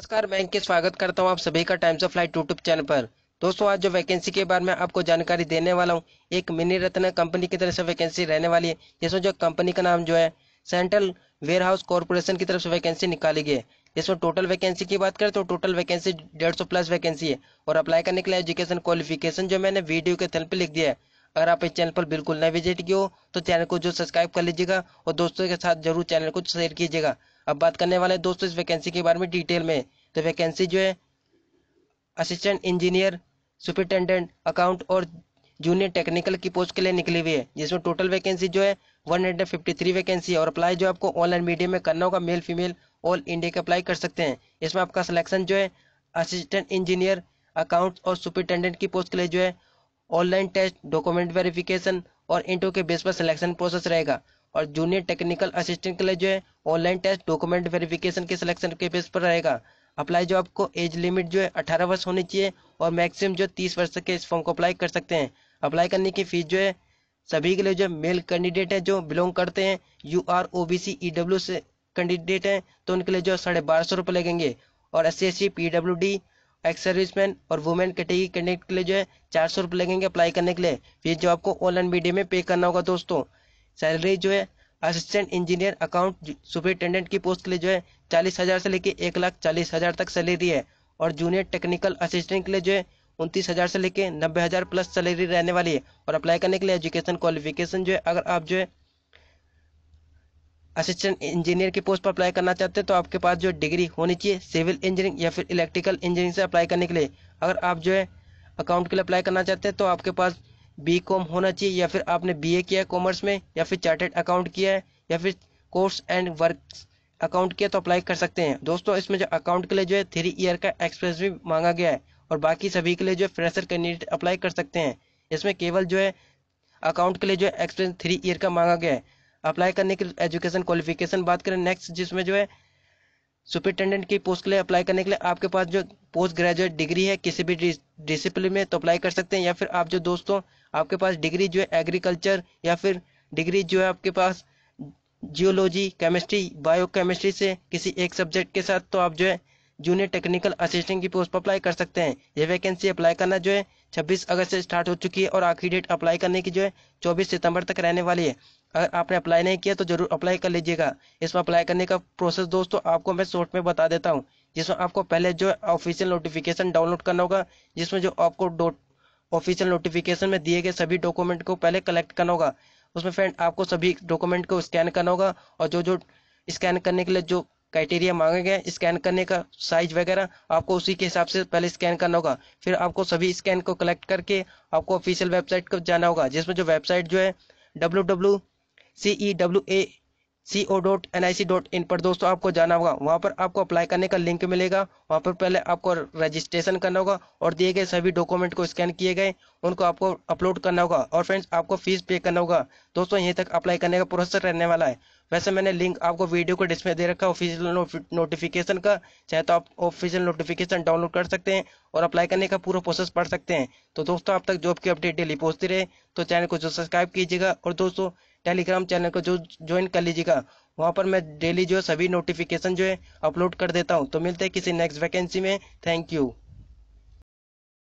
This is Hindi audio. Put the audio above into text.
नमस्कार मैं इनके स्वागत करता हूँ आप सभी का times of light YouTube channel पर दोस्तों आज जो वैकेंसी के बारे में आपको जानकारी देने वाला हूँ एक मिनी रत्न कंपनी की तरफ से वैकेंसी रहने वाली है जिसमें जो कंपनी का नाम जो है सेंट्रल वेयर हाउस कॉरपोरेशन की तरफ से वैकेंसी निकाली गई है जिसमें टोटल वैकेंसी की बात करें तो टोटल वैकेंसी डेढ़ सौ प्लस वैकेंसी है और अप्लाई करने के लिए एजुकेशन क्वालिफिकेशन जो मैंने वीडियो के थल पर लिख दिया है अगर आप इस चैनल पर बिल्कुल न विजिट किए हो तो चैनल को जो सब्सक्राइब कर लीजिएगा और दोस्तों के साथ जरूर चैनल को शेयर कीजिएगा अब बात करने वाले दोस्तों इस वैकेंसी के बारे में डिटेल में तो वैकेंसी जो है असिस्टेंट इंजीनियर सुपरिटेंडेंट अकाउंट और जूनियर टेक्निकल की पोस्ट के लिए निकली हुई है जिसमें टोटल वैकेंसी जो है 153 वैकेंसी है और अप्लाई जो आपको ऑनलाइन मीडिया में करना होगा मेल फीमेल ऑल इंडिया के अप्लाई कर सकते हैं इसमें आपका सिलेक्शन जो है असिस्टेंट इंजीनियर अकाउंट और सुपरिटेंडेंट की पोस्ट के लिए जो है ऑनलाइन टेस्ट डॉक्यूमेंट वेरिफिकेशन और इंटरव्यू के बेस पर सिलेक्शन प्रोसेस रहेगा और जूनियर टेक्निकल असिस्टेंट के लिए जो है ऑनलाइन टेस्ट डॉक्यूमेंट वेरिफिकेशन के सिलेक्शन के बेस पर रहेगा अप्लाई जो आपको एज लिमिट जो है अठारह वर्ष होनी चाहिए और मैक्सिमम जो तीस वर्ष के इस फॉर्म को अप्लाई कर सकते हैं अप्लाई करने की फीस जो है सभी के लिए जो मेल कैंडिडेट है जो बिलोंग करते हैं U R O B C E W से कैंडिडेट हैं तो उनके लिए जो साढ़े बारह सौ रुपये लगेंगे और S C S C P W D ex serviceman और वुमेन कैटेगरी कैंडिडेट के लिए जो है चार सौ रुपये लगेंगे अप्लाई करने के लिए फीस जो आपको ऑनलाइन मीडिया में पे करना होगा दोस्तों सैलरी जो है असिस्टेंट इंजीनियर अकाउंट सुपरिटेंडेंट की पोस्ट के लिए जो है चालीस हज़ार से लेके एक लाख चालीस हज़ार तक सैलरी है और जूनियर टेक्निकल असिस्टेंट के लिए जो है उनतीस हज़ार से लेके नब्बे हज़ार प्लस सैलरी रहने वाली है और अप्लाई करने के लिए एजुकेशन क्वालिफिकेशन जो है अगर आप जो है असिस्टेंट इंजीनियर की पोस्ट पर अप्लाई करना चाहते हैं तो आपके पास जो डिग्री होनी चाहिए सिविल इंजीनियरिंग या फिर इलेक्ट्रिकल इंजीनियरिंग से अप्लाई करने के लिए अगर आप जो है अकाउंट के लिए अप्लाई करना चाहते हैं तो आपके पास बी कॉम होना चाहिए या फिर आपने बी ए किया है कॉमर्स में या फिर चार्टेड अकाउंट किया है या फिर कोर्स एंड वर्क अकाउंट किया तो अप्लाई कर सकते हैं दोस्तों इसमें जो अकाउंट के लिए जो है थ्री ईयर का एक्सपीरियंस भी मांगा गया है और बाकी सभी के लिए जो है फ्रेशर कैंडिडेट अप्लाई कर सकते हैं इसमें केवल जो है अकाउंट के लिए जो है एक्सपीरियंस थ्री ईयर का मांगा गया है अप्लाई करने के एजुकेशन क्वालिफिकेशन बात करें नेक्स्ट जिसमें जो है सुपरिटेंडेंट की पोस्ट के लिए अप्लाई करने के लिए आपके पास जो पोस्ट ग्रेजुएट डिग्री है किसी भी डिसिप्लिन में तो अप्लाई कर सकते हैं या फिर आप जो दोस्तों आपके पास डिग्री जो है एग्रीकल्चर या फिर डिग्री जो है आपके पास जियोलॉजी केमिस्ट्री बायो केमिस्ट्री से किसी एक सब्जेक्ट के साथ तो आप जो है जूनियर टेक्निकल असिस्टेंट की पोस्ट पर अप्लाई कर सकते हैं ये वैकेंसी अप्लाई करना जो है छब्बीस अगस्त से स्टार्ट हो चुकी है और आखिरी डेट अप्लाई करने की जो है चौबीस सितंबर तक रहने वाली है अगर आपने अप्लाई नहीं किया तो जरूर अप्लाई कर लीजिएगा इसमें अप्लाई करने का प्रोसेस दोस्तों आपको मैं शॉर्ट में बता देता हूँ जिसमें आपको पहले जो ऑफिशियल नोटिफिकेशन डाउनलोड करना होगा जिसमें जो आपको ऑफिशियल नोटिफिकेशन में दिए गए सभी डॉक्यूमेंट को पहले कलेक्ट करना होगा उसमें फ्रेंड आपको सभी डॉक्यूमेंट को स्कैन करना होगा और जो जो स्कैन करने के लिए जो क्राइटेरिया मांगा गया स्कैन करने का साइज वगैरह आपको उसी के हिसाब से पहले स्कैन करना होगा फिर आपको सभी स्कैन को कलेक्ट करके आपको ऑफिशियल वेबसाइट को जाना होगा जिसमें जो वेबसाइट जो है W W C E W A C O dot N I C dot in पर दोस्तों आपको जाना होगा वहाँ पर आपको अप्लाई करने का लिंक मिलेगा वहाँ पर पहले आपको रजिस्ट्रेशन करना होगा और दिए गए सभी डॉक्यूमेंट को स्कैन किए गए उनको आपको अपलोड करना होगा और फ्रेंड्स आपको फीस पे करना होगा दोस्तों यहीं तक अप्लाई करने का प्रोसेस रहने वाला है वैसे मैंने लिंक आपको वीडियो को डिस्प्ले दे रखा है ऑफिशियल नोटिफिकेशन का चाहे तो आप ऑफिशियल नोटिफिकेशन डाउनलोड कर सकते हैं और अप्लाई करने का पूरा प्रोसेस पढ़ सकते हैं तो दोस्तों आप तक जॉब की अपडेट डेली पहुंचती रहे तो चैनल को जो सब्सक्राइब कीजिएगा और दोस्तों टेलीग्राम चैनल को जो ज्वाइन कर लीजिएगा वहाँ पर मैं डेली जो है सभी नोटिफिकेशन जो है अपलोड कर देता हूँ तो मिलते हैं किसी नेक्स्ट वैकेंसी में थैंक यू